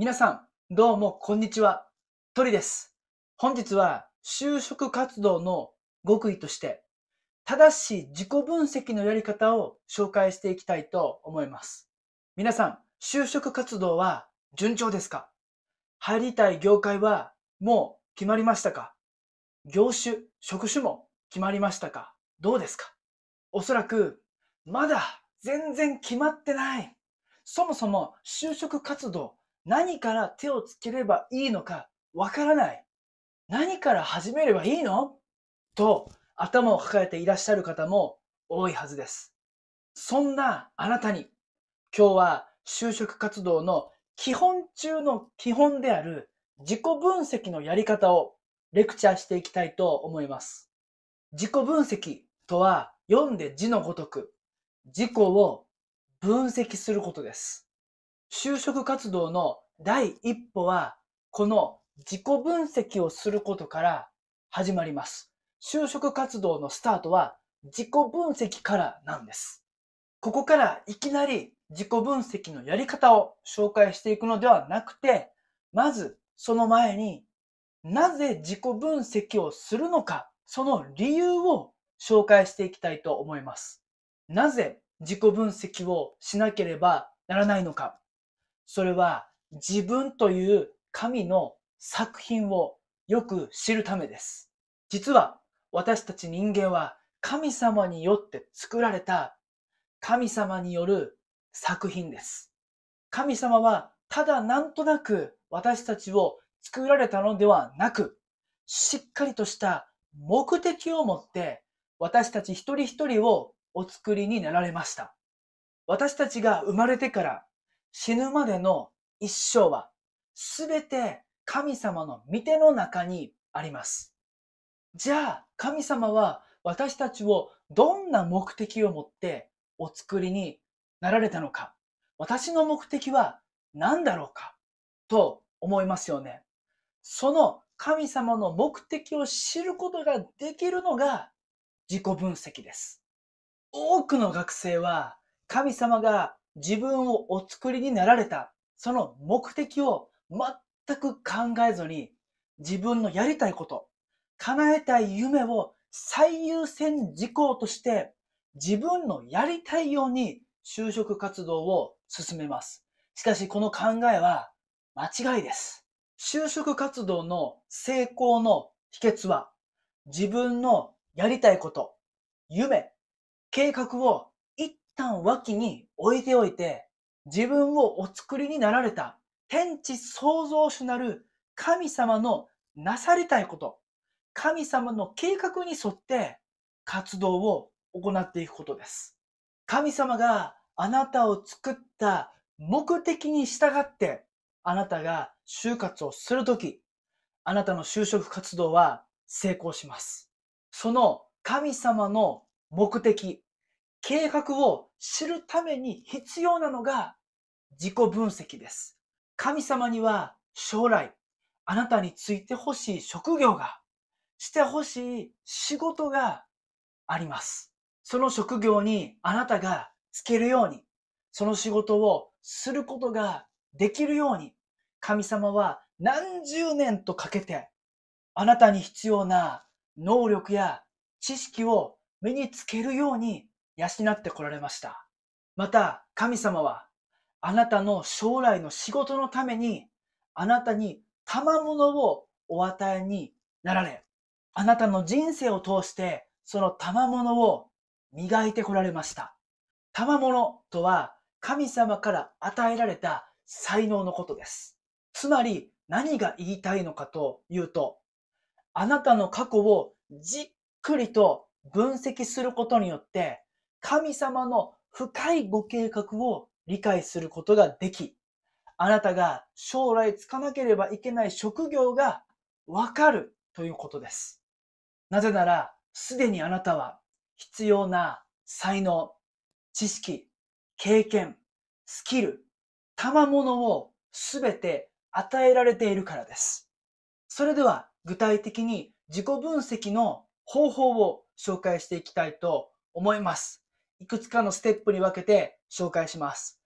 皆さん、どうも、こんにちは。リです。本日は、就職活動の極意として、正しい自己分析のやり方を紹介していきたいと思います。皆さん、就職活動は順調ですか入りたい業界はもう決まりましたか業種、職種も決まりましたかどうですかおそらく、まだ全然決まってない。そもそも就職活動何から手をつければいいのかわからない。何から始めればいいのと頭を抱えていらっしゃる方も多いはずです。そんなあなたに、今日は就職活動の基本中の基本である自己分析のやり方をレクチャーしていきたいと思います。自己分析とは読んで字のごとく、自己を分析することです。就職活動の第一歩は、この自己分析をすることから始まります。就職活動のスタートは自己分析からなんです。ここからいきなり自己分析のやり方を紹介していくのではなくて、まずその前になぜ自己分析をするのか、その理由を紹介していきたいと思います。なぜ自己分析をしなければならないのか。それは自分という神の作品をよく知るためです。実は私たち人間は神様によって作られた神様による作品です。神様はただなんとなく私たちを作られたのではなく、しっかりとした目的を持って私たち一人一人をお作りになられました。私たちが生まれてから死ぬまでの一生はすべて神様の御手の中にあります。じゃあ神様は私たちをどんな目的を持ってお作りになられたのか、私の目的は何だろうかと思いますよね。その神様の目的を知ることができるのが自己分析です。多くの学生は神様が自分をお作りになられたその目的を全く考えずに、自分のやりたいこと、叶えたい夢を最優先事項として、自分のやりたいように就職活動を進めます。しかしこの考えは間違いです。就職活動の成功の秘訣は、自分のやりたいこと、夢、計画を一旦脇に置いておいて、自分をお作りになられた天地創造主なる神様のなされたいこと、神様の計画に沿って活動を行っていくことです。神様があなたを作った目的に従って、あなたが就活をするとき、あなたの就職活動は成功します。その神様の目的、計画を知るために必要なのが自己分析です。神様には将来、あなたについてほしい職業が、してほしい仕事があります。その職業にあなたがつけるように、その仕事をすることができるように、神様は何十年とかけて、あなたに必要な能力や知識を身につけるように養ってこられました。また、神様は、あなたの将来の仕事のために、あなたに賜物をお与えになられ、あなたの人生を通して、その賜物を磨いてこられました。賜物とは、神様から与えられた才能のことです。つまり、何が言いたいのかというと、あなたの過去をじっくりと分析することによって、神様の深いご計画を理解することができ、あなたが将来つかなければいけない職業がわかるということです。なぜなら、すでにあなたは必要な才能、知識、経験、スキル、賜物をすべて与えられているからです。それでは具体的に自己分析の方法を紹介していきたいと思います。いくつかのステップに分けて紹介します。